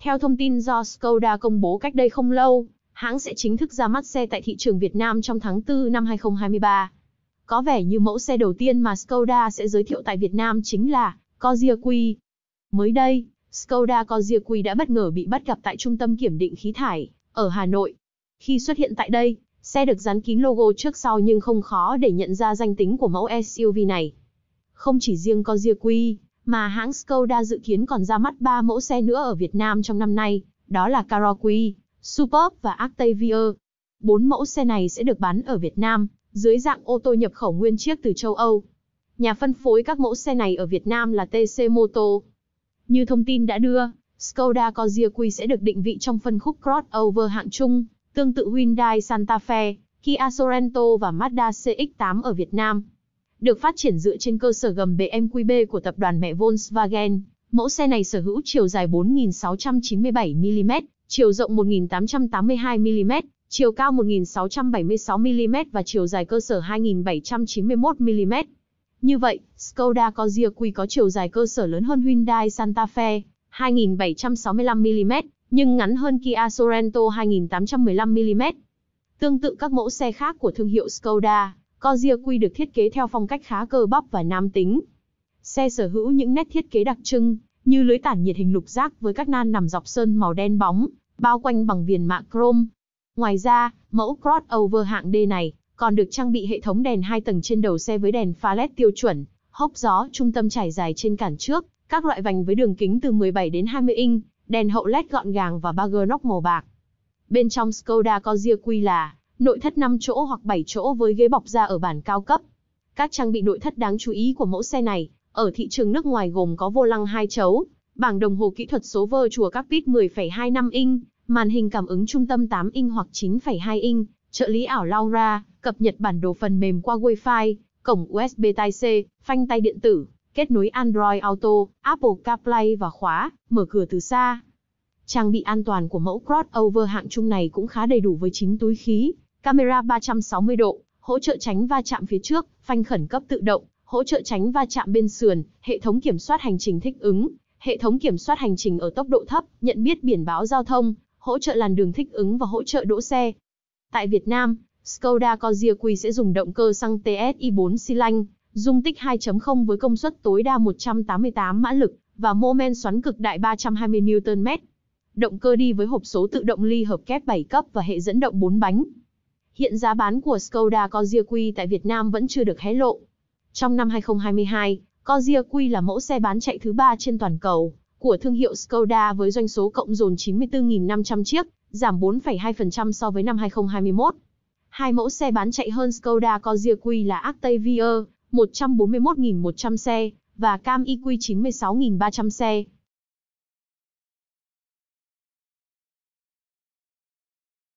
Theo thông tin do Skoda công bố cách đây không lâu, hãng sẽ chính thức ra mắt xe tại thị trường Việt Nam trong tháng 4 năm 2023. Có vẻ như mẫu xe đầu tiên mà Skoda sẽ giới thiệu tại Việt Nam chính là Corsia Q. Mới đây, Skoda Corsia Q đã bất ngờ bị bắt gặp tại trung tâm kiểm định khí thải ở Hà Nội. Khi xuất hiện tại đây, Xe được dán kín logo trước sau nhưng không khó để nhận ra danh tính của mẫu SUV này. Không chỉ riêng con Q, mà hãng Skoda dự kiến còn ra mắt 3 mẫu xe nữa ở Việt Nam trong năm nay, đó là Karoq, Superb và Octavia. Bốn mẫu xe này sẽ được bán ở Việt Nam, dưới dạng ô tô nhập khẩu nguyên chiếc từ châu Âu. Nhà phân phối các mẫu xe này ở Việt Nam là TC Moto. Như thông tin đã đưa, Skoda Corsia Q sẽ được định vị trong phân khúc crossover hạng trung, tương tự Hyundai Santa Fe, Kia Sorento và Mazda CX-8 ở Việt Nam. Được phát triển dựa trên cơ sở gầm BMW của tập đoàn mẹ Volkswagen, mẫu xe này sở hữu chiều dài 4.697 mm, chiều rộng 1.882 mm, chiều cao 1.676 mm và chiều dài cơ sở 2.791 mm. Như vậy, Skoda Kozia Q có chiều dài cơ sở lớn hơn Hyundai Santa Fe, 2.765 mm, nhưng ngắn hơn Kia Sorento 2815mm. Tương tự các mẫu xe khác của thương hiệu Skoda, Corsia Q được thiết kế theo phong cách khá cơ bắp và nam tính. Xe sở hữu những nét thiết kế đặc trưng, như lưới tản nhiệt hình lục giác với các nan nằm dọc sơn màu đen bóng, bao quanh bằng viền mạ chrome. Ngoài ra, mẫu crossover hạng D này còn được trang bị hệ thống đèn hai tầng trên đầu xe với đèn pha LED tiêu chuẩn, hốc gió trung tâm trải dài trên cản trước, các loại vành với đường kính từ 17 đến 20 inch, đèn hậu led gọn gàng và ba gơ nóc màu bạc. Bên trong Skoda Kozia quy là nội thất 5 chỗ hoặc 7 chỗ với ghế bọc da ở bản cao cấp. Các trang bị nội thất đáng chú ý của mẫu xe này ở thị trường nước ngoài gồm có vô lăng hai chấu, bảng đồng hồ kỹ thuật số vơ chùa các pit 10,25 inch, màn hình cảm ứng trung tâm 8 inch hoặc 9,2 inch, trợ lý ảo Laura, cập nhật bản đồ phần mềm qua Wi-Fi, cổng USB Type-C, phanh tay điện tử, kết nối Android Auto, Apple CarPlay và khóa, mở cửa từ xa. Trang bị an toàn của mẫu crossover hạng trung này cũng khá đầy đủ với 9 túi khí, camera 360 độ, hỗ trợ tránh va chạm phía trước, phanh khẩn cấp tự động, hỗ trợ tránh va chạm bên sườn, hệ thống kiểm soát hành trình thích ứng, hệ thống kiểm soát hành trình ở tốc độ thấp, nhận biết biển báo giao thông, hỗ trợ làn đường thích ứng và hỗ trợ đỗ xe. Tại Việt Nam, Skoda Kodiaq sẽ dùng động cơ xăng TSI 4 xi lanh dung tích 2.0 với công suất tối đa 188 mã lực và mô men xoắn cực đại 320 Nm. Động cơ đi với hộp số tự động ly hợp kép 7 cấp và hệ dẫn động 4 bánh. Hiện giá bán của Skoda Corsia Q tại Việt Nam vẫn chưa được hé lộ. Trong năm 2022, Corsia Q là mẫu xe bán chạy thứ ba trên toàn cầu của thương hiệu Skoda với doanh số cộng dồn 94.500 chiếc, giảm 4,2% so với năm 2021. Hai mẫu xe bán chạy hơn Skoda Corsia Q là Octavia 141.100 xe, và cam IQ 96.300 xe.